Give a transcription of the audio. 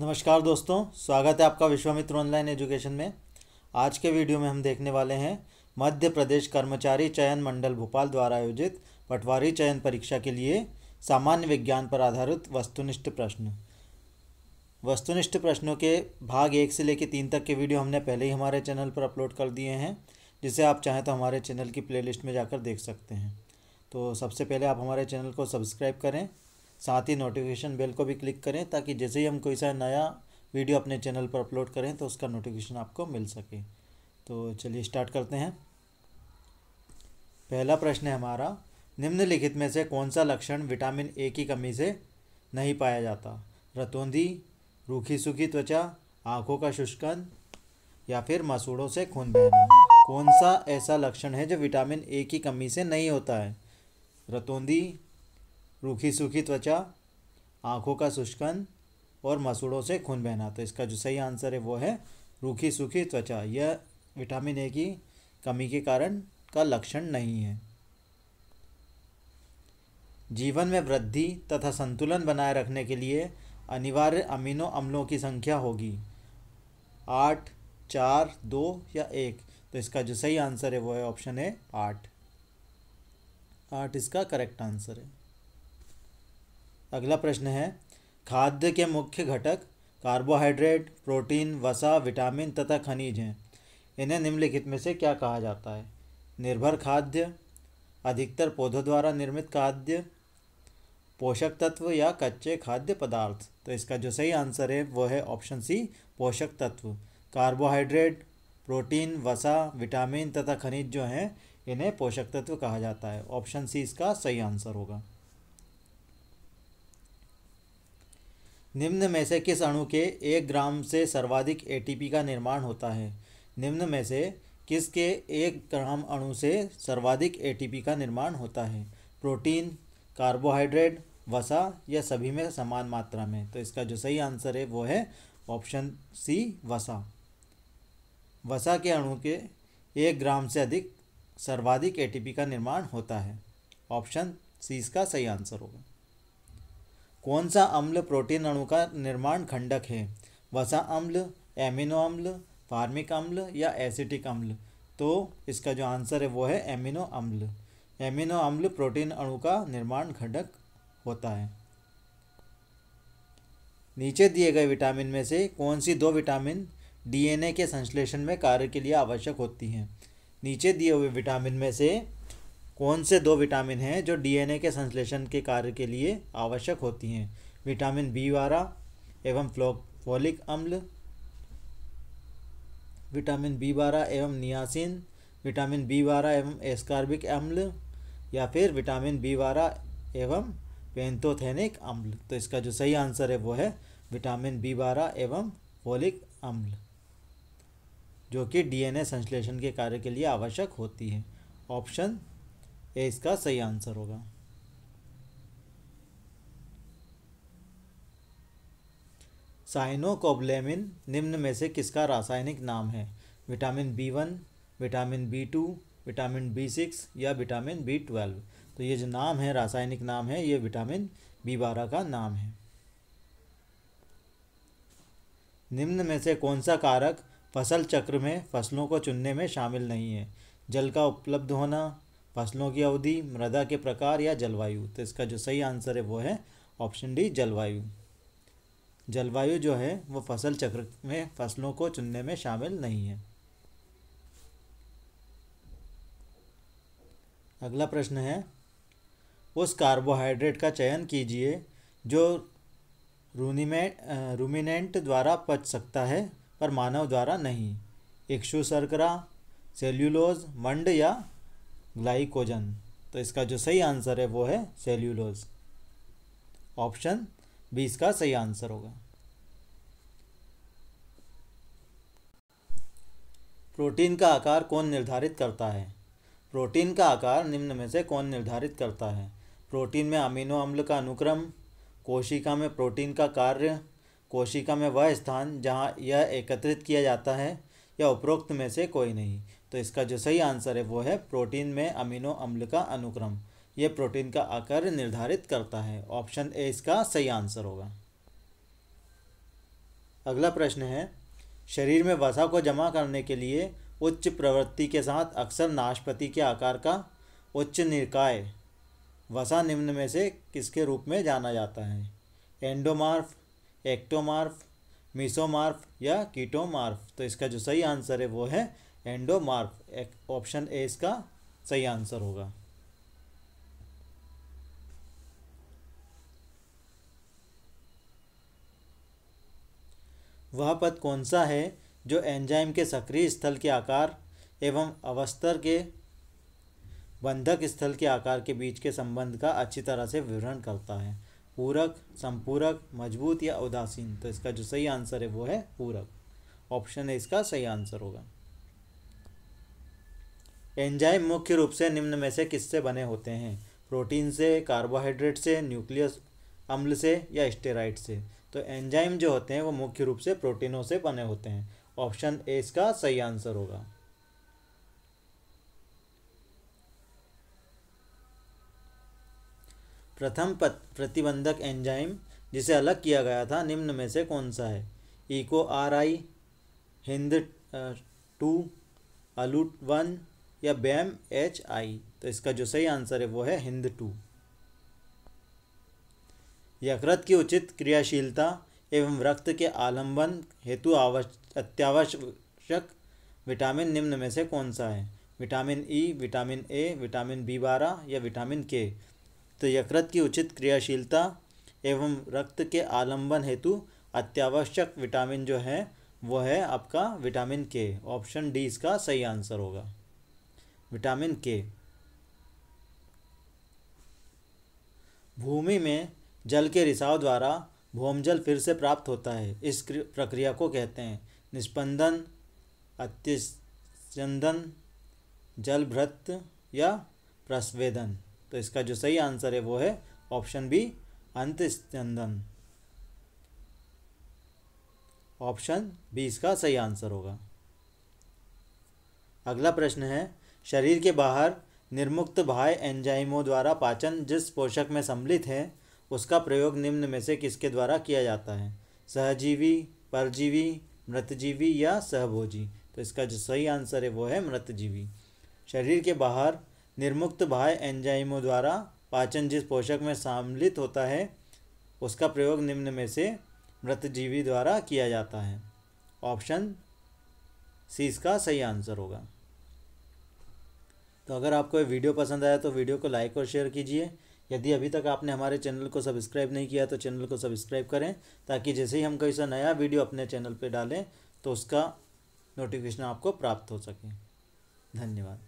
नमस्कार दोस्तों स्वागत है आपका विश्वामित्र ऑनलाइन एजुकेशन में आज के वीडियो में हम देखने वाले हैं मध्य प्रदेश कर्मचारी चयन मंडल भोपाल द्वारा आयोजित पटवारी चयन परीक्षा के लिए सामान्य विज्ञान पर आधारित वस्तुनिष्ठ प्रश्न वस्तुनिष्ठ प्रश्नों के भाग एक से लेकर तीन तक के वीडियो हमने पहले ही हमारे चैनल पर अपलोड कर दिए हैं जिसे आप चाहें तो हमारे चैनल की प्लेलिस्ट में जाकर देख सकते हैं तो सबसे पहले आप हमारे चैनल को सब्सक्राइब करें साथ ही नोटिफिकेशन बेल को भी क्लिक करें ताकि जैसे ही हम कोई सा नया वीडियो अपने चैनल पर अपलोड करें तो उसका नोटिफिकेशन आपको मिल सके तो चलिए स्टार्ट करते हैं पहला प्रश्न है हमारा निम्नलिखित में से कौन सा लक्षण विटामिन ए की कमी से नहीं पाया जाता रतौंधी रूखी सूखी त्वचा आँखों का शुष्कन या फिर मसूड़ों से खून बहना कौन सा ऐसा लक्षण है जो विटामिन ए की कमी से नहीं होता है रतौंधी रूखी सूखी त्वचा आँखों का शुष्कन और मसूड़ों से खून बहना तो इसका जो सही आंसर है वो है रूखी सूखी त्वचा यह विटामिन ए की कमी के कारण का लक्षण नहीं है जीवन में वृद्धि तथा संतुलन बनाए रखने के लिए अनिवार्य अमीनो अम्लों की संख्या होगी आठ चार दो या एक तो इसका जो सही आंसर है वो है ऑप्शन है आठ आठ इसका करेक्ट आंसर है अगला प्रश्न है खाद्य के मुख्य घटक कार्बोहाइड्रेट प्रोटीन वसा विटामिन तथा खनिज हैं इन्हें निम्नलिखित में से क्या कहा जाता है निर्भर खाद्य अधिकतर पौधों द्वारा निर्मित खाद्य पोषक तत्व या कच्चे खाद्य पदार्थ तो इसका जो सही आंसर है वो है ऑप्शन सी पोषक तत्व कार्बोहाइड्रेट प्रोटीन वसा विटामिन तथा खनिज जो हैं इन्हें पोषक तत्व कहा जाता है ऑप्शन सी इसका सही आंसर होगा निम्न में से किस अणु के एक ग्राम से सर्वाधिक एटीपी का निर्माण होता है निम्न में से किसके एक ग्राम अणु से सर्वाधिक एटीपी का निर्माण होता है प्रोटीन कार्बोहाइड्रेट वसा या सभी में समान मात्रा में तो इसका जो सही आंसर है वो है ऑप्शन सी वसा वसा के अणु के एक ग्राम से अधिक सर्वाधिक एटीपी का निर्माण होता है ऑप्शन सी इसका सही आंसर होगा कौन सा अम्ल प्रोटीन अणु का निर्माण खंडक है वसा अम्ल एमिनो अम्ल फार्मिक अम्ल या एसिटिक अम्ल तो इसका जो आंसर है वो है एमिनो अम्ल एमिनो अम्ल प्रोटीन अणु का निर्माण खंडक होता है नीचे दिए गए विटामिन में से कौन सी दो विटामिन डीएनए के संश्लेषण में कार्य के लिए आवश्यक होती हैं नीचे दिए हुए विटामिन में से कौन से दो विटामिन हैं जो डीएनए के संश्लेषण के कार्य के लिए आवश्यक होती हैं विटामिन बी बारह एवं फ्लॉक अम्ल विटामिन बी बारह एवं नियासिन विटामिन बी बारह एवं एस्कार्बिक अम्ल या फिर विटामिन बी बारह एवं पेंथोथेनिक अम्ल तो इसका जो सही आंसर है वो है विटामिन बी बारह एवं फोलिक अम्ल जो कि डीएनए संश्लेषण के कार्य के लिए आवश्यक होती है ऑप्शन ये इसका सही आंसर होगा साइनोकोबलेमिन निम्न में से किसका रासायनिक नाम है vitamin B one vitamin B two vitamin B six या विटामिन बी ट्वेल्व तो ये जो नाम है रासायनिक नाम है ये विटामिन बी बारह का नाम है निम्न में से कौन सा कारक फसल चक्र में फसलों को चुनने में शामिल नहीं है जल का उपलब्ध होना फसलों की अवधि मृदा के प्रकार या जलवायु तो इसका जो सही आंसर है वो है ऑप्शन डी जलवायु जलवायु जो है वो फसल चक्र में फसलों को चुनने में शामिल नहीं है अगला प्रश्न है उस कार्बोहाइड्रेट का चयन कीजिए जो रूनिमेट रूमिनेंट द्वारा पच सकता है पर मानव द्वारा नहीं इक्षु शर्करा सेल्यूलोज मंड या ग्लाइकोजन तो इसका जो सही आंसर है वो है सेल्यूलोज ऑप्शन बी इसका सही आंसर होगा प्रोटीन का आकार कौन निर्धारित करता है प्रोटीन का आकार निम्न में से कौन निर्धारित करता है प्रोटीन में अमीनो अम्ल का अनुक्रम कोशिका में प्रोटीन का कार्य कोशिका में वह स्थान जहां यह एकत्रित किया जाता है या उपरोक्त में से कोई नहीं तो इसका जो सही आंसर है वो है प्रोटीन में अमीनो अम्ल का अनुक्रम ये प्रोटीन का आकार निर्धारित करता है ऑप्शन ए इसका सही आंसर होगा अगला प्रश्न है शरीर में वसा को जमा करने के लिए उच्च प्रवृत्ति के साथ अक्सर नाशपति के आकार का उच्च निकाय वसा निम्न में से किसके रूप में जाना जाता है एंडोमार्फ एक्टोमार्फ मिसोमार्फ या कीटोमार्फ तो इसका जो सही आंसर है वो है एंडोमार्फ ऑप्शन ए इसका सही आंसर होगा वह पद कौन सा है जो एंजाइम के सक्रिय स्थल के आकार एवं अवस्तर के बंधक स्थल के आकार के बीच के संबंध का अच्छी तरह से विवरण करता है पूरक संपूरक मजबूत या उदासीन तो इसका जो सही आंसर है वो है पूरक ऑप्शन है इसका सही आंसर होगा एंजाइम मुख्य रूप से निम्न में से किससे बने होते हैं प्रोटीन से कार्बोहाइड्रेट से न्यूक्लियस अम्ल से या स्टेराइड से तो एंजाइम जो होते हैं वो मुख्य रूप से प्रोटीनों से बने होते हैं ऑप्शन ए इसका सही आंसर होगा प्रथम प्रतिबंधक एंजाइम जिसे अलग किया गया था निम्न में से कौन सा है इको आर आई हिंद टू अलूट वन या बैम एच आई तो इसका जो सही आंसर है वो है हिंद टू यकृत की उचित क्रियाशीलता एवं रक्त के आलंबन हेतु अत्यावश्यक विटामिन निम्न में से कौन सा है vitamin E e, vitamin A vitamin B बारह या विटामिन के तो यकृत की उचित क्रियाशीलता एवं रक्त के आलंबन हेतु अत्यावश्यक विटामिन जो है वो है आपका विटामिन के ऑप्शन डी इसका सही आंसर होगा विटामिन के भूमि में जल के रिसाव द्वारा भूमजल फिर से प्राप्त होता है इस प्रक्रिया को कहते हैं निष्पंदन अत्यंदन जलभ्रत या प्रस्वेदन तो इसका जो सही आंसर है वो है ऑप्शन बी अंतस्यंदन ऑप्शन बी इसका सही आंसर होगा अगला प्रश्न है शरीर के बाहर निर्मुक्त भाई एंजाइमों द्वारा पाचन जिस पोषक में सम्मिलित है उसका प्रयोग निम्न में से किसके द्वारा किया जाता है सहजीवी परजीवी मृतजीवी या सहभोजी तो इसका जो सही आंसर है वो है मृतजीवी शरीर के बाहर निर्मुक्त भाई एंजाइमों द्वारा पाचन जिस पोषक में सम्मिलित होता है उसका प्रयोग निम्न में से मृतजीवी द्वारा किया जाता है ऑप्शन सी इसका सही आंसर होगा तो अगर आपको ये वीडियो पसंद आया तो वीडियो को लाइक और शेयर कीजिए यदि अभी तक आपने हमारे चैनल को सब्सक्राइब नहीं किया तो चैनल को सब्सक्राइब करें ताकि जैसे ही हम कोई सा नया वीडियो अपने चैनल पर डालें तो उसका नोटिफिकेशन आपको प्राप्त हो सके धन्यवाद